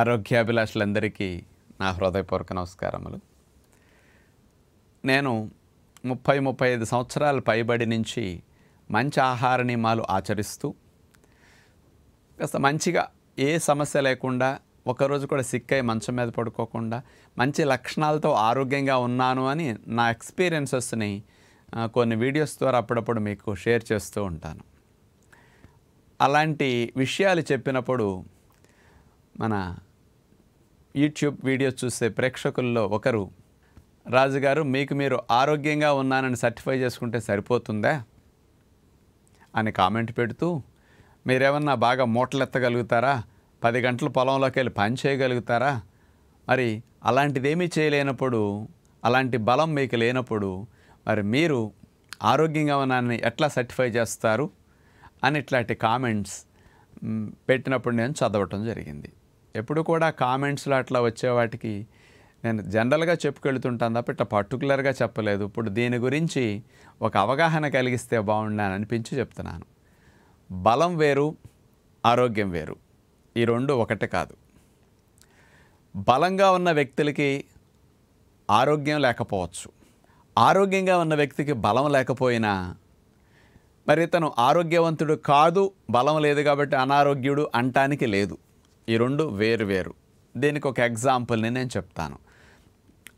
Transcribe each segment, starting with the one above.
ఆరోగ్యాభిలాషులందరికీ నా హృదయపూర్వక నమస్కారములు నేను ముప్పై ముప్పై ఐదు సంవత్సరాల పైబడి నుంచి మంచి ఆహార నియమాలు ఆచరిస్తూ కాస్త మంచిగా ఏ సమస్య లేకుండా ఒకరోజు కూడా సిక్ అయ్యి మంచం మీద పడుకోకుండా మంచి లక్షణాలతో ఆరోగ్యంగా ఉన్నాను అని నా ఎక్స్పీరియన్సెస్ని కొన్ని వీడియోస్ ద్వారా అప్పుడప్పుడు మీకు షేర్ చేస్తూ ఉంటాను అలాంటి విషయాలు చెప్పినప్పుడు మన యూట్యూబ్ వీడియోస్ చూసే ప్రేక్షకుల్లో ఒకరు రాజుగారు మీకు మీరు ఆరోగ్యంగా ఉన్నానని సర్టిఫై చేసుకుంటే సరిపోతుందా అని కామెంట్ పెడుతూ మీరేమన్నా బాగా మూటలెత్తగలుగుతారా పది గంటలు పొలంలోకి వెళ్ళి పని చేయగలుగుతారా మరి అలాంటిదేమీ చేయలేనప్పుడు అలాంటి బలం మీకు లేనప్పుడు మరి మీరు ఆరోగ్యంగా ఉన్నానని ఎట్లా సర్టిఫై చేస్తారు అని ఇట్లాంటి కామెంట్స్ పెట్టినప్పుడు నేను చదవటం జరిగింది ఎప్పుడు కూడా కామెంట్స్లో అట్లా వచ్చే వాటికి నేను జనరల్గా చెప్పుకెళ్తుంటాను తప్ప ఇట్లా పర్టికులర్గా చెప్పలేదు ఇప్పుడు దీని గురించి ఒక అవగాహన కలిగిస్తే బాగుండాలని అనిపించి చెప్తున్నాను బలం వేరు ఆరోగ్యం వేరు ఈ రెండు ఒకటి కాదు బలంగా ఉన్న వ్యక్తులకి ఆరోగ్యం లేకపోవచ్చు ఆరోగ్యంగా ఉన్న వ్యక్తికి బలం లేకపోయినా మరి తను ఆరోగ్యవంతుడు కాదు బలం లేదు కాబట్టి అనారోగ్యుడు అంటానికి లేదు ఈ రెండు వేరు వేరు దీనికి ఒక ఎగ్జాంపుల్ని నేను చెప్తాను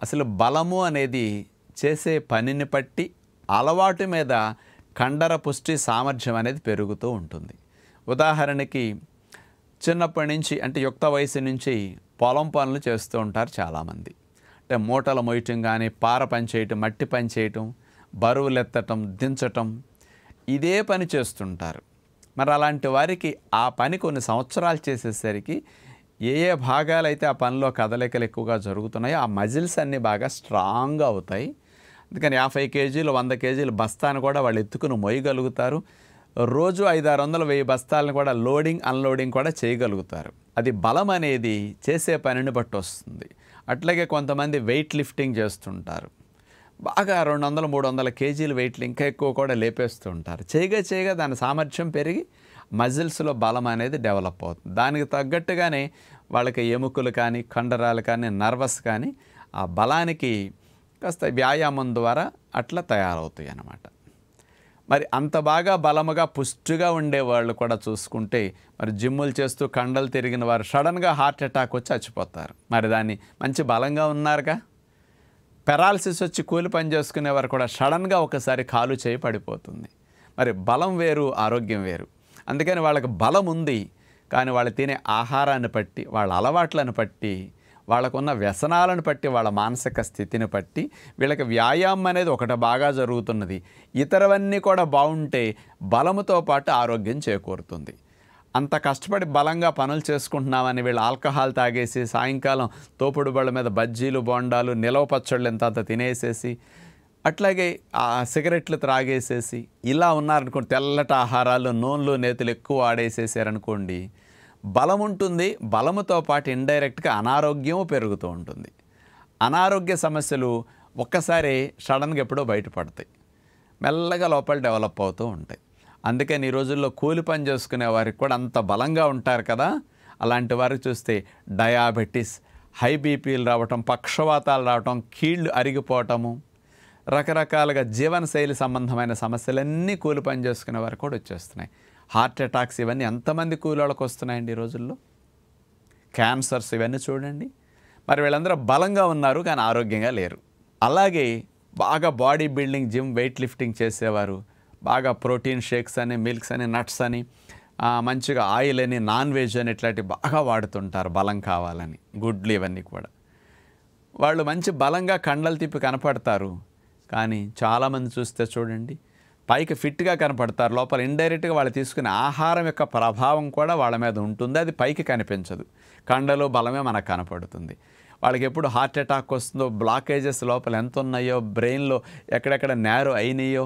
అసలు బలము అనేది చేసే పనిని బట్టి అలవాటు మీద కండర పుష్టి సామర్థ్యం అనేది పెరుగుతూ ఉంటుంది ఉదాహరణకి చిన్నప్పటి నుంచి అంటే యుక్త వయసు నుంచి పొలం పనులు చేస్తూ ఉంటారు చాలామంది అంటే మూటలు మోయటం కానీ పార పనిచేయటం మట్టి పనిచేయటం బరువులెత్తటం దించటం ఇదే పని చేస్తుంటారు మరి అలాంటి వారికి ఆ పని కొన్ని సంవత్సరాలు చేసేసరికి ఏ ఏ భాగాలు అయితే ఆ పనిలో కదలికలు ఎక్కువగా జరుగుతున్నాయో ఆ మజిల్స్ అన్నీ బాగా స్ట్రాంగ్ అవుతాయి అందుకని యాభై కేజీలు వంద కేజీలు బస్తాను కూడా వాళ్ళు ఎత్తుకుని మోయగలుగుతారు రోజు ఐదారు వందల వెయ్యి బస్తాలను కూడా లోడింగ్ అన్లోడింగ్ కూడా చేయగలుగుతారు అది బలం అనేది చేసే పనిని బట్టి వస్తుంది అట్లాగే కొంతమంది వెయిట్ లిఫ్టింగ్ చేస్తుంటారు బాగా రెండు వందల మూడు వందల కేజీలు వెయిట్లు ఇంకా ఎక్కువ కూడా లేపేస్తూ ఉంటారు చేయగా చేయగా దాని సామర్థ్యం పెరిగి మజిల్స్లో బలం అనేది డెవలప్ అవుతుంది దానికి తగ్గట్టుగానే వాళ్ళకి ఎముకలు కానీ కండరాలు కానీ నర్వస్ కానీ ఆ బలానికి కాస్త వ్యాయామం ద్వారా అట్లా తయారవుతాయి అన్నమాట మరి అంత బాగా బలముగా పుష్టిగా ఉండే వాళ్ళు కూడా చూసుకుంటే మరి జిమ్ములు చేస్తూ కండలు తిరిగిన వారు సడన్గా హార్ట్ అటాక్ వచ్చి చచ్చిపోతారు మరి దాన్ని మంచి బలంగా ఉన్నారుగా పెరాలసిస్ వచ్చి కూలి పని వారు కూడా సడన్గా ఒకసారి కాలు చేయి పడిపోతుంది మరి బలం వేరు ఆరోగ్యం వేరు అందుకని వాళ్ళకి బలం ఉంది కానీ వాళ్ళు తినే ఆహారాన్ని బట్టి వాళ్ళ అలవాట్లను బట్టి వాళ్ళకున్న వ్యసనాలను బట్టి వాళ్ళ మానసిక స్థితిని బట్టి వీళ్ళకి వ్యాయామం అనేది ఒకటి బాగా జరుగుతున్నది ఇతరవన్నీ కూడా బాగుంటే బలముతో పాటు ఆరోగ్యం చేకూరుతుంది అంత కష్టపడి బలంగా పనులు చేసుకుంటున్నామని వీళ్ళు ఆల్కహాల్ తాగేసి సాయంకాలం తోపుడు బళ్ళ మీద బజ్జీలు బొండాలు నిలవ పచ్చళ్ళు ఎంత అంత తినేసేసి అట్లాగే ఆ సిగరెట్లు త్రాగేసేసి ఇలా ఉన్నారనుకోండి తెల్లట ఆహారాలు నూనెలు నేతులు ఎక్కువ ఆడేసేసారనుకోండి బలం ఉంటుంది బలముతో పాటు ఇండైరెక్ట్గా అనారోగ్యం పెరుగుతూ ఉంటుంది అనారోగ్య సమస్యలు ఒక్కసారి సడన్గా ఎప్పుడో బయటపడతాయి మెల్లగా లోపల డెవలప్ అవుతూ ఉంటాయి అందుకని ఈ రోజుల్లో కూలి పని చేసుకునే వారికి కూడా అంత బలంగా ఉంటారు కదా అలాంటి వారికి చూస్తే డయాబెటీస్ హై బీపీలు రావటం పక్షవాతాలు రావటం కీళ్ళు అరిగిపోవటము రకరకాలుగా జీవనశైలి సంబంధమైన సమస్యలన్నీ కూలి పని చేసుకునే వారు కూడా వచ్చేస్తున్నాయి హార్ట్ అటాక్స్ ఇవన్నీ ఎంతమంది కూలీలకు వస్తున్నాయండి ఈ రోజుల్లో క్యాన్సర్స్ ఇవన్నీ చూడండి మరి వీళ్ళందరూ బలంగా ఉన్నారు కానీ ఆరోగ్యంగా లేరు అలాగే బాగా body building gym weight lifting చేసేవారు బాగా ప్రోటీన్ షేక్స్ అని మిల్క్స్ అని నట్స్ అని మంచిగా ఆయిల్ అని నాన్ వెజ్ అని ఇట్లాంటివి బాగా వాడుతుంటారు బలం కావాలని గుడ్లు ఇవన్నీ కూడా వాళ్ళు మంచి బలంగా కండలు తిప్పి కనపడతారు కానీ చాలామంది చూస్తే చూడండి పైకి ఫిట్గా కనపడతారు లోపల ఇండైరెక్ట్గా వాళ్ళు తీసుకునే ఆహారం యొక్క ప్రభావం కూడా వాళ్ళ మీద ఉంటుంది అది పైకి కనిపించదు కండలు బలమే మనకు కనపడుతుంది వాళ్ళకి ఎప్పుడు హార్ట్ అటాక్ వస్తుందో బ్లాకేజెస్ లోపల ఎంత ఉన్నాయో బ్రెయిన్లో ఎక్కడెక్కడ నేరో అయినాయో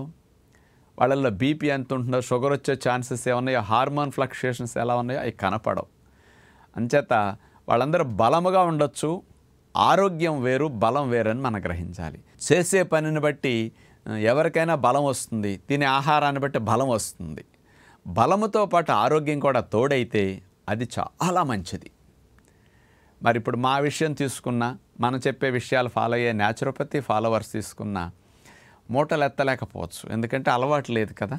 వాళ్ళల్లో బీపీ ఎంత ఉంటుందో షుగర్ వచ్చే ఛాన్సెస్ ఏమన్నాయో హార్మోన్ ఫ్లక్చుయేషన్స్ ఎలా ఉన్నాయో అవి కనపడవు అంచేత వాళ్ళందరూ బలముగా ఉండొచ్చు ఆరోగ్యం వేరు బలం వేరని మనం గ్రహించాలి చేసే పనిని బట్టి ఎవరికైనా బలం వస్తుంది తినే ఆహారాన్ని బట్టి బలం వస్తుంది బలముతో పాటు ఆరోగ్యం కూడా తోడైతే అది చాలా మంచిది మరి ఇప్పుడు మా విషయం తీసుకున్న మనం చెప్పే విషయాలు ఫాలో అయ్యే న్యాచురోపతి ఫాలోవర్స్ తీసుకున్నా మూటలు ఎత్తలేకపోవచ్చు ఎందుకంటే అలవాటు లేదు కదా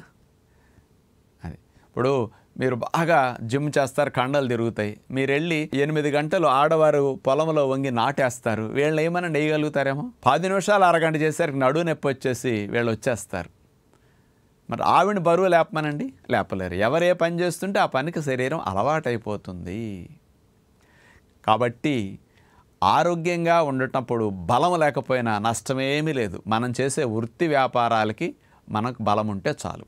అది ఇప్పుడు మీరు బాగా జిమ్ చేస్తారు కండలు తిరుగుతాయి మీరు వెళ్ళి ఎనిమిది గంటలు ఆడవారు పొలంలో వంగి నాటేస్తారు వీళ్ళని ఏమైనా నేయగలుగుతారేమో పది నిమిషాలు అరగంట చేసరికి నడువు నొప్పి వచ్చేసి వీళ్ళు వచ్చేస్తారు మరి ఆవిడ బరువు లేపమనండి లేపలేరు ఎవరు ఏ పని చేస్తుంటే ఆ పనికి శరీరం అలవాటైపోతుంది కాబట్టి ఆరోగ్యంగా ఉండేటప్పుడు బలం లేకపోయినా నష్టమేమీ లేదు మనం చేసే వృత్తి వ్యాపారాలకి మనకు బలం ఉంటే చాలు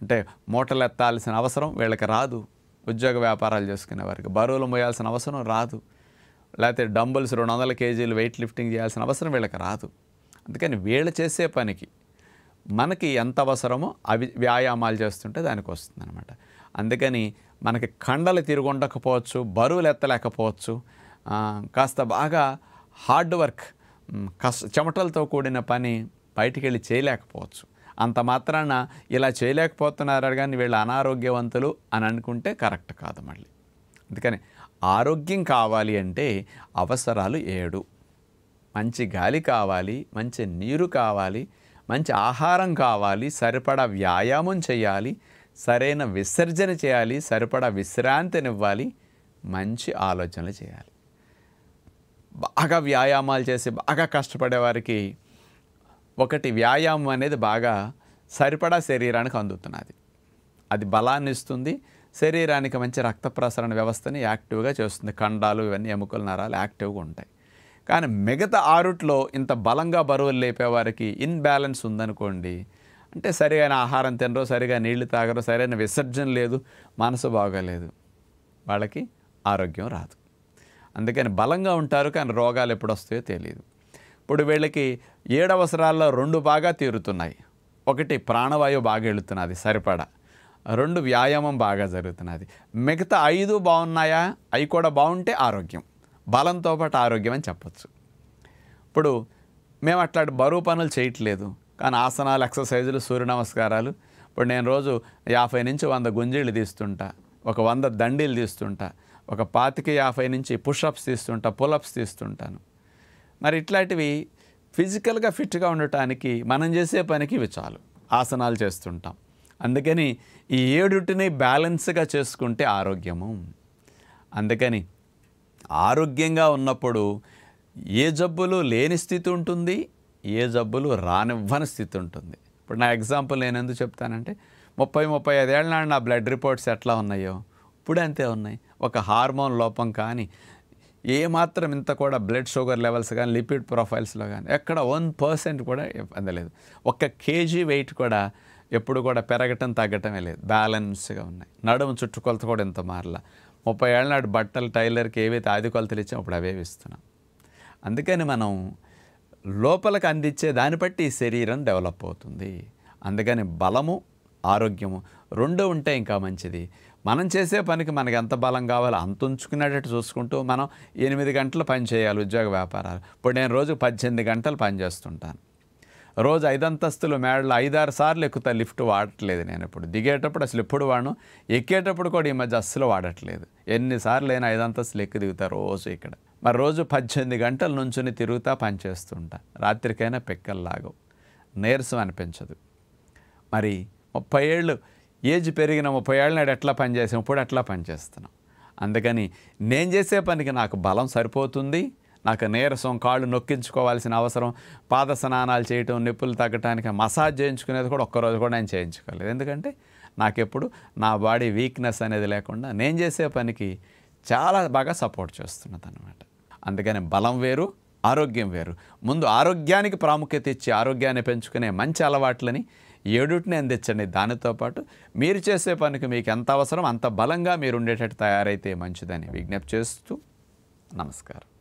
అంటే మూటలు ఎత్తాల్సిన అవసరం వీళ్ళకి రాదు ఉద్యోగ వ్యాపారాలు చేసుకునే వారికి బరువులు మోయాల్సిన అవసరం రాదు లేకపోతే డంబుల్స్ రెండు వందల కేజీలు వెయిట్ లిఫ్టింగ్ చేయాల్సిన అవసరం వీళ్ళకి రాదు అందుకని వీళ్ళు చేసే పనికి మనకి ఎంత అవసరమో అవి వ్యాయామాలు చేస్తుంటే దానికి వస్తుంది అందుకని మనకి కండలు తిరుగుండకపోవచ్చు బరువులు ఎత్తలేకపోవచ్చు కాస్త బాగా హార్డ్ వర్క్ కష్ చెమటలతో కూడిన పని బయటికి వెళ్ళి చేయలేకపోవచ్చు అంత మాత్రాన ఇలా చేయలేకపోతున్నారు కానీ వీళ్ళు అనారోగ్యవంతులు అని అనుకుంటే కరెక్ట్ కాదు మళ్ళీ అందుకని ఆరోగ్యం కావాలి అంటే అవసరాలు ఏడు మంచి గాలి కావాలి మంచి నీరు కావాలి మంచి ఆహారం కావాలి సరిపడా వ్యాయామం చేయాలి సరైన విసర్జన చేయాలి సరిపడా విశ్రాంతినివ్వాలి మంచి ఆలోచనలు చేయాలి బాగా వ్యాయామాలు చేసి బాగా కష్టపడేవారికి ఒకటి వ్యాయామం అనేది బాగా సరిపడా శరీరానికి అందుతున్నది అది బలాన్ని ఇస్తుంది శరీరానికి మంచి రక్త ప్రసరణ వ్యవస్థని యాక్టివ్గా చేస్తుంది కండాలు ఇవన్నీ ఎముకలు నరాలు యాక్టివ్గా ఉంటాయి కానీ మిగతా ఆరుట్లో ఇంత బలంగా బరువులు లేపేవారికి ఇన్బ్యాలెన్స్ ఉందనుకోండి అంటే సరిగైన ఆహారం తినరో సరిగా నీళ్లు తాగరో సరైన విసర్జన లేదు మనసు బాగలేదు వాళ్ళకి ఆరోగ్యం రాదు అందుకని బలంగా ఉంటారు కానీ రోగాలు ఎప్పుడు వస్తాయో తెలియదు ఇప్పుడు వీళ్ళకి ఏడవసరాల్లో రెండు బాగా తీరుతున్నాయి ఒకటి ప్రాణవాయువు బాగా వెళుతున్నది సరిపడా రెండు వ్యాయామం బాగా జరుగుతున్నది మిగతా ఐదు బాగున్నాయా అవి కూడా బాగుంటే ఆరోగ్యం బలంతో పాటు ఆరోగ్యం అని చెప్పచ్చు ఇప్పుడు మేము అట్లాంటి బరువు పనులు చేయట్లేదు కానీ ఆసనాలు ఎక్సర్సైజులు సూర్య నమస్కారాలు ఇప్పుడు నేను రోజు యాభై నుంచి వంద గుంజీళ్ళు తీస్తుంటా ఒక వంద దండీలు తీస్తుంటా ఒక పాతిక యాభై నుంచి పుషప్స్ తీస్తుంటా పులప్స్ తీస్తుంటాను మరి ఇట్లాంటివి ఫిజికల్గా ఫిట్గా ఉండటానికి మనం చేసే పనికి ఇవి చాలు ఆసనాలు చేస్తుంటాం అందుకని ఈ ఏడుటిని బ్యాలెన్స్గా చేసుకుంటే ఆరోగ్యము అందుకని ఆరోగ్యంగా ఉన్నప్పుడు ఏ జబ్బులు లేని స్థితి ఉంటుంది ఏ జబ్బులు రానివ్వని స్థితి ఉంటుంది ఇప్పుడు నా ఎగ్జాంపుల్ నేను ఎందుకు చెప్తానంటే ముప్పై ముప్పై ఐదేళ్ళ నాడు నా బ్లడ్ రిపోర్ట్స్ ఎట్లా ఉన్నాయో ఇప్పుడు అంతే ఉన్నాయి ఒక హార్మోన్ లోపం కానీ ఏమాత్రం ఇంత కూడా బ్లడ్ షుగర్ లెవెల్స్ కానీ లిపిడ్ ప్రొఫైల్స్లో కానీ ఎక్కడ వన్ పర్సెంట్ కూడా అందలేదు ఒక్క కేజీ వెయిట్ కూడా ఎప్పుడు కూడా పెరగటం తగ్గటమే లేదు బ్యాలెన్స్గా ఉన్నాయి నడుము చుట్టుకొలత కూడా ఇంత మారలా ముప్పై ఏళ్ళ నాడు బట్టలు టైలర్కి ఏవైతే ఆది కొలతలు ఇచ్చామో అప్పుడు అవే ఇస్తున్నాం అందుకని మనం లోపలికి అందించే దాన్ని బట్టి శరీరం డెవలప్ అవుతుంది అందుకని బలము ఆరోగ్యము రెండు ఉంటే ఇంకా మంచిది మనం చేసే పనికి మనకి ఎంత బలం కావాలో అంత ఉంచుకునేటట్టు చూసుకుంటూ మనం ఎనిమిది గంటలు పని చేయాలి ఉద్యోగ వ్యాపారాలు ఇప్పుడు నేను రోజు పద్దెనిమిది గంటలు పని చేస్తుంటాను రోజు ఐదంతస్తులు మేడలు ఐదారు సార్లు ఎక్కుతా లిఫ్ట్ వాడట్లేదు నేను ఇప్పుడు దిగేటప్పుడు అసలు ఎప్పుడు వాడను ఎక్కేటప్పుడు కూడా ఈ మధ్య అస్సలు వాడట్లేదు ఎన్నిసార్లు అయినా ఐదంతస్తులు ఎక్కి దిగుతా రోజు ఇక్కడ మరి రోజు పద్దెనిమిది గంటల నుంచుని తిరుగుతా పనిచేస్తుంటా రాత్రికైనా పెక్కలు లాగవు నీరసం అనిపించదు మరి ముప్పై ఏళ్ళు ఏజ్ పెరిగిన ముప్పై ఏళ్ళ నాడు ఎట్లా పనిచేసాం ఇప్పుడు అట్లా పనిచేస్తున్నాం అందుకని నేను చేసే పనికి నాకు బలం సరిపోతుంది నాకు నీరసం కాళ్ళు నొక్కించుకోవాల్సిన అవసరం పాద స్నానాలు చేయటం నిప్పులు తగ్గటానికి మసాజ్ చేయించుకునేది కూడా ఒక్కరోజు కూడా నేను చేయించుకోలేదు ఎందుకంటే నాకెప్పుడు నా బాడీ వీక్నెస్ అనేది లేకుండా నేను చేసే పనికి చాలా బాగా సపోర్ట్ చేస్తున్నది అనమాట అందుకని బలం వేరు ఆరోగ్యం వేరు ముందు ఆరోగ్యానికి ప్రాముఖ్యత ఇచ్చి ఆరోగ్యాన్ని పెంచుకునే మంచి అలవాట్లని ఏడుటిని నేను తెచ్చండి దానితో పాటు మీరు చేసే పనికి మీకు ఎంత అవసరం అంత బలంగా మీరు ఉండేటట్టు తయారైతే మంచిదని విజ్ఞప్తి చేస్తూ నమస్కారం